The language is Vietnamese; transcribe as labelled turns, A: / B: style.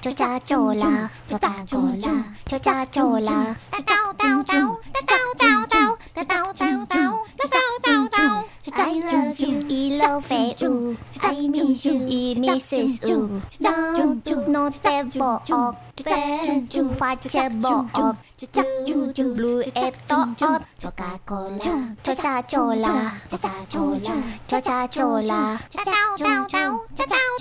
A: cho cha trổ là cho ta trổ là cho cha trổ là ta tao tao tao ta tao tao tao ta tao tao tao ta tao tao tao I love you, I love you, I miss you, I miss you. Don't you know the book? Then you fight the book. Chắc you you blue at the up. Cho cá cô la, cho cha chô la, cho cha chô la, cho cha chô la. Cha tao tao tao, cha tao